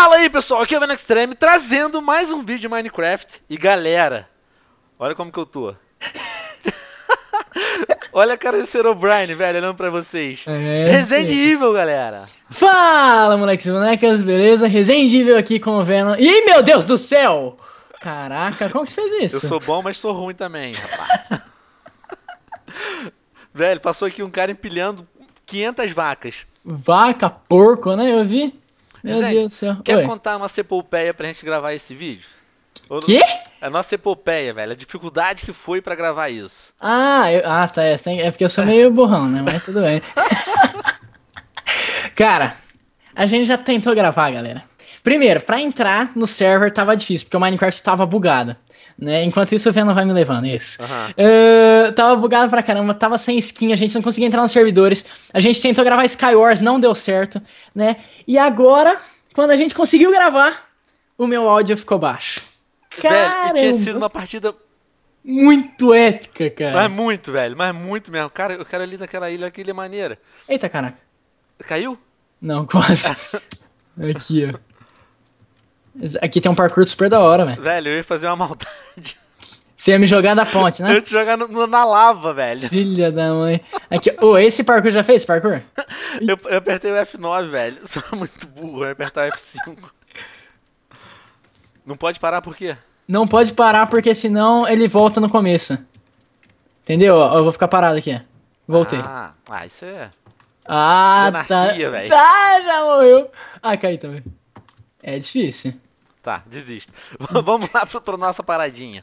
Fala aí pessoal, aqui é o Ben Extreme trazendo mais um vídeo de Minecraft. E galera, olha como que eu tô. olha a cara desse O'Brien, velho, olhando pra vocês. É, é. Evil, galera. Fala moleques e bonecas, beleza? Resendível Evil aqui com o Venom. Ih, meu Deus do céu! Caraca, como que você fez isso? Eu sou bom, mas sou ruim também, rapaz. velho, passou aqui um cara empilhando 500 vacas. Vaca, porco, né? Eu vi. Meu Deus do céu. Quer Oi. contar a nossa epopeia pra gente gravar esse vídeo? Quê? É a nossa epopeia, velho. A dificuldade que foi para gravar isso. Ah, eu, ah tá. É, é porque eu sou meio burrão, né? Mas tudo bem. Cara, a gente já tentou gravar, galera. Primeiro, para entrar no server tava difícil, porque o Minecraft tava bugado. Né? Enquanto isso, o Venom vai me levando, é isso. Uhum. Uh, tava bugado pra caramba, tava sem skin, a gente não conseguia entrar nos servidores. A gente tentou gravar Sky Wars, não deu certo, né? E agora, quando a gente conseguiu gravar, o meu áudio ficou baixo. Cara, tinha sido uma partida muito ética, cara. Mas muito, velho, mas muito mesmo. Cara, o cara ali naquela ilha, aquele é maneira. Eita, caraca. Caiu? Não, quase. Aqui, ó. Aqui tem um parkour super da hora, velho. Velho, eu ia fazer uma maldade. Você ia me jogar na ponte, né? Eu ia te jogar no, na lava, velho. Filha da mãe. Aqui, ô, oh, esse parkour já fez, parkour? eu, eu, apertei o F9, velho. Sou muito burro, eu apertar o F5. Não pode parar por quê? Não pode parar porque senão ele volta no começo. Entendeu? Eu vou ficar parado aqui. Voltei. Ah, ah isso é... Ah, tá. Véio. Tá, já morreu. Ah, caí também. É difícil. Tá, desisto. vamos lá pra, nossa paradinha.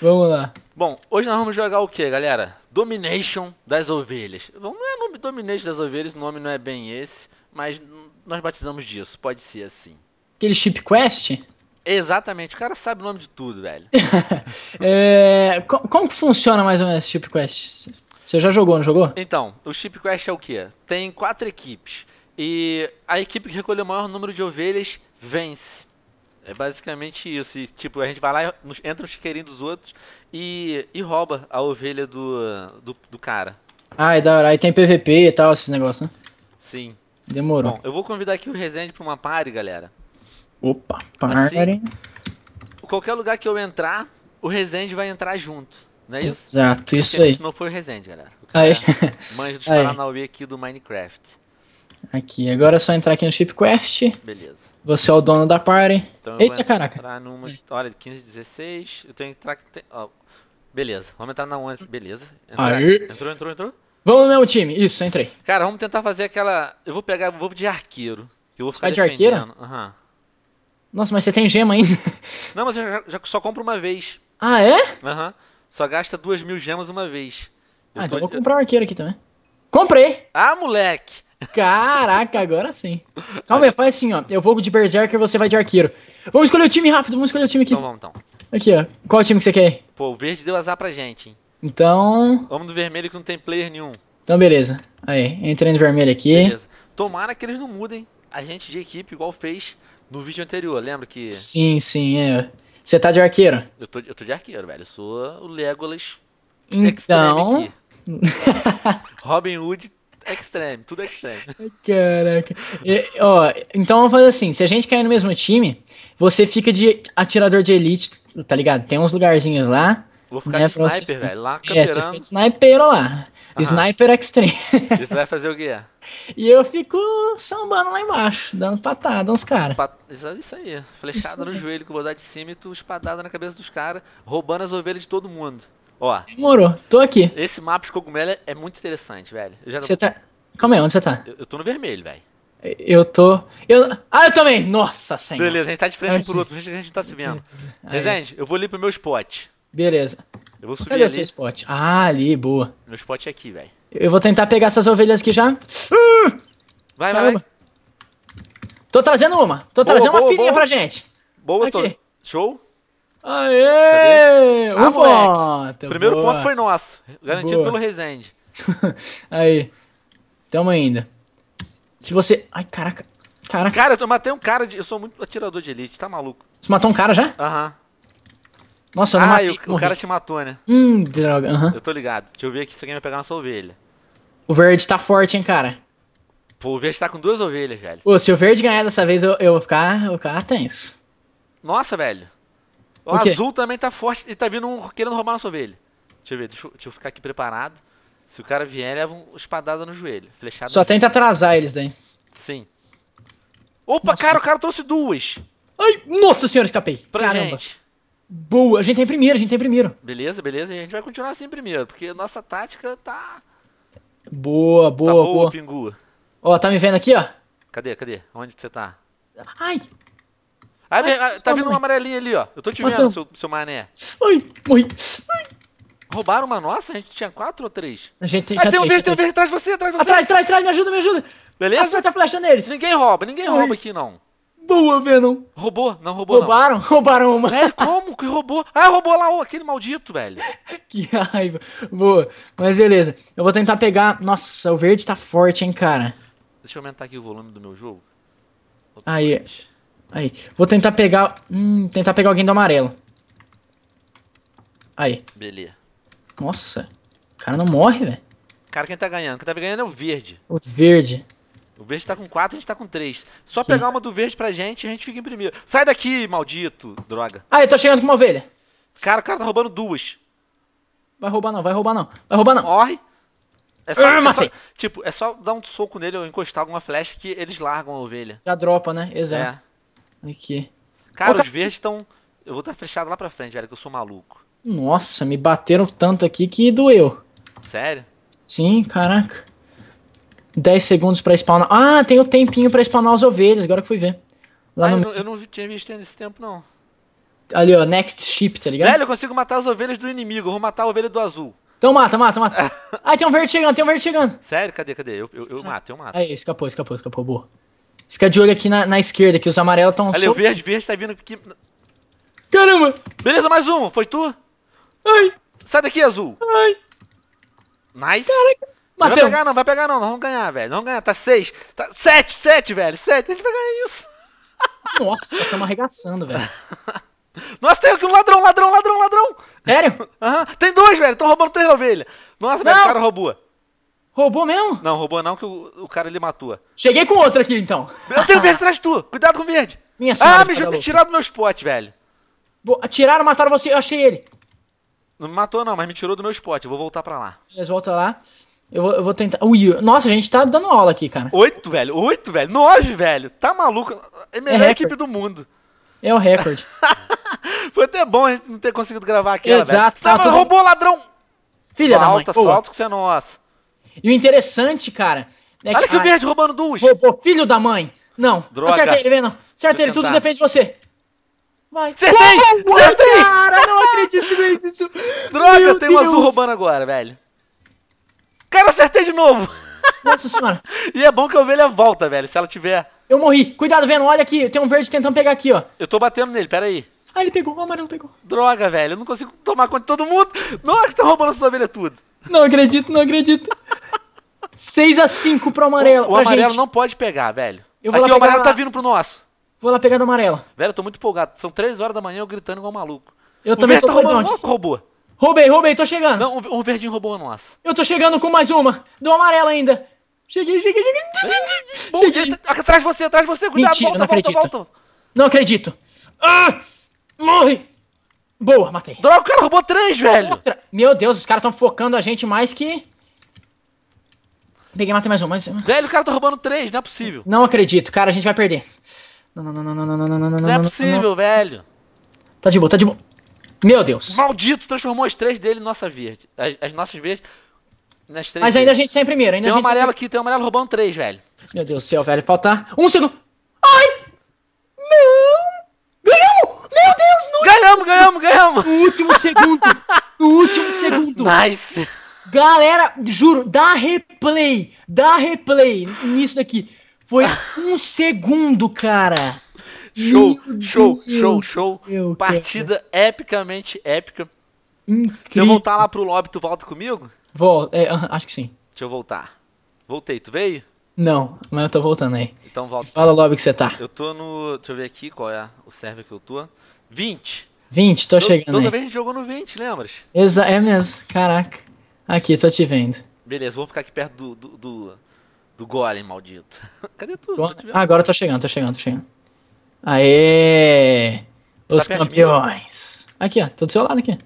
Vamos lá. Bom, hoje nós vamos jogar o que, galera? Domination das Ovelhas. não é nome Domination das Ovelhas, o nome não é bem esse, mas nós batizamos disso, pode ser assim. Aquele Chip Quest? Exatamente, o cara sabe o nome de tudo, velho. é, como que funciona mais ou menos esse Chip Quest? Você já jogou, não jogou? Então, o Chip Quest é o que? Tem quatro equipes. E a equipe que recolheu o maior número de ovelhas vence. É basicamente isso. E, tipo, a gente vai lá, entra no chiqueirinho dos outros e, e rouba a ovelha do, do, do cara. Ah, é da hora. Aí tem PVP e tal, esses negócios, né? Sim. Demorou. Bom, eu vou convidar aqui o Resende pra uma party, galera. Opa, assim, party. Assim, qualquer lugar que eu entrar, o Resende vai entrar junto. Não é isso? Exato, isso aí. Se não foi o Resende, galera. Aí. Manja dos Paranauê aqui do Minecraft. Aqui, agora é só entrar aqui no Quest Beleza. Você é o dono da party. Então Eita, caraca. entrar numa hora 15, 16. Eu tenho que entrar. tem. beleza, vamos entrar na 11. Beleza. Né? Entrou, entrou, entrou. Vamos no mesmo time. Isso, entrei. Cara, vamos tentar fazer aquela. Eu vou pegar. Vou de arqueiro. Que eu vou ficar tá de arqueiro? Uhum. Nossa, mas você tem gema ainda. Não, mas eu já, já só compro uma vez. Ah, é? Aham. Uhum. Só gasta duas mil gemas uma vez. Eu ah, então tô... então vou comprar um arqueiro aqui também. Comprei! Ah, moleque! Caraca, agora sim. Calma aí, faz assim, ó. Eu vou de Berserker, você vai de arqueiro. Vamos escolher o time rápido, vamos escolher o time aqui. Então vamos, então. Aqui, ó. Qual o time que você quer? Pô, o verde deu azar pra gente, hein? Então... Vamos no vermelho que não tem player nenhum. Então, beleza. Aí, entrei no vermelho aqui. Beleza. Tomara que eles não mudem a gente de equipe, igual fez no vídeo anterior, lembra que... Sim, sim, é. Você tá de arqueiro? Eu tô, eu tô de arqueiro, velho. Eu sou o Legolas Então... Robin Hood Extreme, tudo extreme. Caraca. E, ó, então vamos fazer assim: se a gente cair no mesmo time, você fica de atirador de elite, tá ligado? Tem uns lugarzinhos lá. Vou ficar né, de sniper, você... velho. Lá É, você fica de sniper lá. Sniper Extreme. você vai fazer o quê? e eu fico sambando lá embaixo, dando patada aos caras. Pat... Isso aí. Flechada isso no é. joelho que eu vou dar de cima e tu espadada na cabeça dos caras, roubando as ovelhas de todo mundo. Ó. Demorou, tô aqui. Esse mapa de cogumelo é muito interessante, velho. Você não... tá. Calma aí, onde você tá? Eu, eu tô no vermelho, velho. Eu tô. Eu... Ah, eu também! Nossa senhora! Beleza, a gente tá de frente um pro outro, a gente, a gente tá se vendo. Rezende, eu vou ali pro meu spot. Beleza. Eu vou subir Cadê ali. Cadê spot? Ah, ali, boa. Meu spot é aqui, velho. Eu vou tentar pegar essas ovelhas aqui já. Uh! Vai, Caramba. vai. Tô trazendo uma. Tô boa, trazendo boa, uma filhinha boa. pra gente. Boa, aqui. Tô... Show. Aê! Ah, um ponto! Tá Primeiro Boa. ponto foi nosso, garantido Boa. pelo Rezende. Aí, tamo ainda. Se você. Ai, caraca. Caraca. Cara, eu matei um cara de. Eu sou muito atirador de elite, tá maluco? Você matou um cara já? Aham. Uhum. Nossa, eu não ah, matei. O, o cara te matou, né? Hum, droga. Uhum. Eu tô ligado. Deixa eu ver aqui se alguém vai pegar nossa ovelha. O verde tá forte, hein, cara. Pô, o verde tá com duas ovelhas, velho. Pô, se o verde ganhar dessa vez, eu, eu vou ficar. Eu vou ficar tenso. Nossa, velho. O, o azul também tá forte e tá vindo um, querendo roubar nossa ovelha. Deixa eu ver, deixa eu, deixa eu, ficar aqui preparado. Se o cara vier, leva uma espadada no joelho. Flechada Só tenta joelho. atrasar eles daí. Sim. Opa, nossa. cara, o cara trouxe duas. Ai, nossa senhora, escapei. Pra Caramba. Gente. Boa, a gente tem primeiro, a gente tem primeiro. Beleza, beleza, a gente vai continuar assim primeiro, porque nossa tática tá. Boa, boa, tá boa. boa. Ó, tá me vendo aqui, ó? Cadê, cadê? Onde você tá? Ai! Ai, ai, ah, tá, tá vindo uma amarelinha ali, ó. Eu tô te vendo, seu, seu mané. Ai, morri. Ai. Roubaram uma nossa? A gente tinha quatro ou três? A gente tem, ah, já tem um verde, tem um verde atrás de você, atrás de você. Atrás, atrás, atrás, me ajuda, me ajuda. Beleza? Ah, você vai estar Ninguém rouba, ninguém Ai. rouba aqui não. Boa, Venom. Roubou? Não roubou Roubaram? Não. Roubaram uma. É, como que roubou? Ah, roubou lá oh, aquele maldito, velho. que raiva. Boa. Mas beleza. Eu vou tentar pegar... Nossa, o verde tá forte, hein, cara. Deixa eu aumentar aqui o volume do meu jogo. Outro Aí. Aí. Vou tentar pegar... Hum, tentar pegar alguém do amarelo. Aí. Beleza. Nossa. O cara não morre, velho. Cara, quem tá ganhando? Quem tá ganhando é o verde. O verde. O verde tá com 4, a gente tá com 3. Só Sim. pegar uma do verde pra gente e a gente fica em primeiro. Sai daqui, maldito. Droga. Ah, eu tô chegando com uma ovelha. Cara, o cara tá roubando duas. Vai roubar não, vai roubar não. Vai roubar não. Morre. É só, ah, é só, tipo, é só dar um soco nele ou encostar alguma flecha que eles largam a ovelha. Já dropa, né? Exato. É. Aqui. Cara, os verdes estão. Eu vou estar fechado lá pra frente, velho, que eu sou maluco. Nossa, me bateram tanto aqui que doeu. Sério? Sim, caraca. 10 segundos pra spawnar. Ah, tem o tempinho pra spawnar as ovelhas, agora que fui ver. Lá ah, no... eu, não, eu não tinha visto nesse tempo, não. Ali, ó, next ship, tá ligado? Velho, eu consigo matar as ovelhas do inimigo, eu vou matar a ovelha do azul. Então mata, mata, mata. ah, tem um verde chegando, tem um verde chegando. Sério? Cadê, cadê? Eu, eu, eu ah, mato, eu mato. Aí, escapou, escapou, escapou, boa. Fica de olho aqui na, na esquerda, que os amarelos estão... Ali, so... o verde, verde tá vindo aqui. Caramba! Beleza, mais um. Foi tu? Ai! Sai daqui, azul. Ai! Nice. Caraca. Não vai pegar não, vai pegar não, nós vamos ganhar, velho. não vamos ganhar, tá seis. Tá... Sete, sete, velho. Sete, a gente vai ganhar isso. Nossa, estamos arregaçando, velho. Nossa, tem aqui um ladrão, ladrão, ladrão, ladrão. Sério? Aham, uhum. tem dois, velho. Estão roubando três ovelhas. Nossa, não. velho, o cara roubou. Roubou mesmo? Não, roubou não, que o, o cara ele matou. Cheguei com outro aqui, então. Eu tenho verde atrás de tu. Cuidado com o verde. Minha senhora. Ah, me, me tá tiraram do meu spot, velho. tiraram, mataram você. Eu achei ele. Não me matou não, mas me tirou do meu spot. Eu vou voltar pra lá. Beleza, volta lá. Eu vou, eu vou tentar. Ui, nossa, a gente tá dando aula aqui, cara. Oito, velho. Oito, velho. Nove, velho. Tá maluco. É a melhor é equipe do mundo. É o recorde. Foi até bom a gente não ter conseguido gravar aquela, Exato. Velho. Tá, Sabe, roubou ladrão. Filha da mãe. Falta, solta que você é nossa. E o interessante, cara. É Olha que, que o verde roubando duas. Roubou, filho da mãe. Não. Droga. Acertei ele, tá Venom. Acertei ele, tudo depende de você. Vai. Acertei! acertei! Cara, não acredito nisso. Droga, Meu tem um azul roubando agora, velho. Cara, acertei de novo. Nossa senhora. e é bom que a ovelha volta, velho, se ela tiver eu morri. Cuidado, Venom. Olha aqui. Tem um verde tentando pegar aqui, ó. Eu tô batendo nele, pera aí. Ah, ele pegou. O amarelo pegou. Droga, velho. Eu não consigo tomar conta de todo mundo. Nossa, que tá roubando suas ovelhas tudo. Não acredito, não acredito. 6x5 pro amarelo. O, o amarelo gente. não pode pegar, velho. Eu vou aqui, lá o amarelo tá vindo pro nosso. Vou lá pegar do amarelo. Velho, eu tô muito empolgado. São 3 horas da manhã eu gritando igual um maluco. Eu o também tô tá roubando. roubou. Roubei, roubei, tô chegando. Não, o verdinho roubou o nosso. Eu tô chegando com mais uma. Do amarelo ainda. Cheguei, cheguei, cheguei. Bom, cheguei. Tá atrás de você, atrás de você. Cuidado, Mentira, volta, não volta, acredito. volta. Não acredito. Ah! Morre! Boa, matei. Droga, o cara roubou três, velho. Outra. Meu Deus, os caras estão focando a gente mais que... Peguei, matei mais um, mais um. Velho, o cara tá roubando três, não é possível. Não acredito, cara, a gente vai perder. Não, não, não, não, não, não, não, não, não, não. É não é possível, não. velho. Tá de boa, tá de boa. Meu Deus. Maldito, transformou as três dele em nossa verde. As, as nossas verdes nas três Mas ainda a gente tá em primeiro. Ainda tem um amarelo aqui, tem um amarelo roubando três, velho. Meu Deus do céu, velho. Falta um segundo. Ai! Não! Ganhamos! Meu Deus, não! Ganhamos, ganhamos, ganhamos! No último segundo! No último segundo! Nice! Galera, juro, dá replay! Dá replay nisso daqui. Foi um segundo, cara! Show, Meu show, Deus show, show. Partida cara. epicamente épica. Incrível. Se eu voltar lá pro lobby, tu volta comigo? Vou, é, acho que sim. Deixa eu voltar. Voltei, tu veio? Não, mas eu tô voltando aí. Então volta. Fala lobby que você tá. Eu tô no. Deixa eu ver aqui qual é o server que eu tô. 20. 20, tô eu, chegando. Toda aí. vez a gente jogou no 20, lembras? Exa é mesmo, caraca. Aqui, tô te vendo. Beleza, vou ficar aqui perto do. do, do, do golem, maldito. Cadê tu? tô ah, agora eu tô chegando, tô chegando, tô chegando. Aê! Tá Os tá campeões! Aqui, ó, tô do seu lado aqui.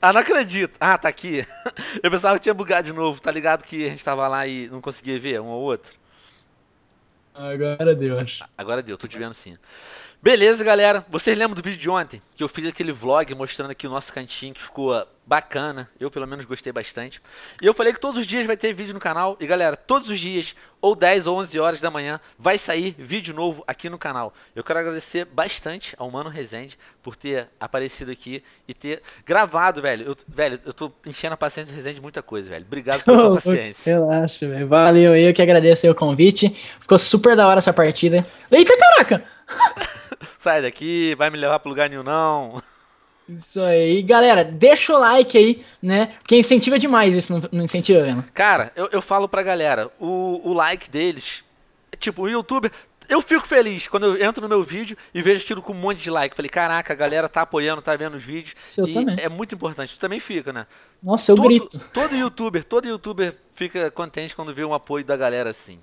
Ah, não acredito. Ah, tá aqui. Eu pensava que tinha bugado de novo. Tá ligado que a gente tava lá e não conseguia ver um ou outro? Agora deu, acho. Agora deu, tô te vendo sim. Beleza, galera? Vocês lembram do vídeo de ontem? Que eu fiz aquele vlog mostrando aqui o nosso cantinho que ficou bacana. Eu, pelo menos, gostei bastante. E eu falei que todos os dias vai ter vídeo no canal. E, galera, todos os dias, ou 10 ou 11 horas da manhã, vai sair vídeo novo aqui no canal. Eu quero agradecer bastante ao Mano Rezende por ter aparecido aqui e ter gravado, velho. Eu, velho, eu tô enchendo a paciência do Rezende muita coisa, velho. Obrigado pela oh, paciência. Relaxa, velho. Valeu. Eu que agradeço o convite. Ficou super da hora essa partida. Eita, caraca! sai daqui, vai me levar para lugar nenhum não. Isso aí. Galera, deixa o like aí, né? Porque incentiva demais isso, não, incentiva, mesmo. Cara, eu, eu falo pra galera, o, o like deles, tipo, o youtuber... Eu fico feliz quando eu entro no meu vídeo e vejo aquilo com um monte de like. Falei, caraca, a galera tá apoiando, tá vendo os vídeos. Isso eu também. É muito importante. Tu também fica, né? Nossa, eu todo, grito. Todo youtuber, todo youtuber fica contente quando vê um apoio da galera assim.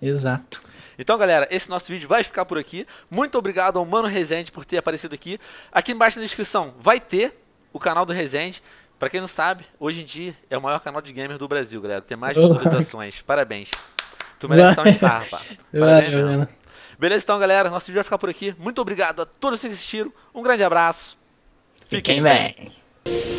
Exato. Então, galera, esse nosso vídeo vai ficar por aqui. Muito obrigado ao Mano Rezende por ter aparecido aqui. Aqui embaixo na descrição vai ter o canal do Rezende. Para quem não sabe, hoje em dia é o maior canal de gamer do Brasil, galera. Tem mais visualizações. Parabéns. Tu merece estar tá, um star, Parabéns, mano. Beleza, então, galera. Nosso vídeo vai ficar por aqui. Muito obrigado a todos que assistiram. Um grande abraço. Fiquem, Fiquem bem. bem.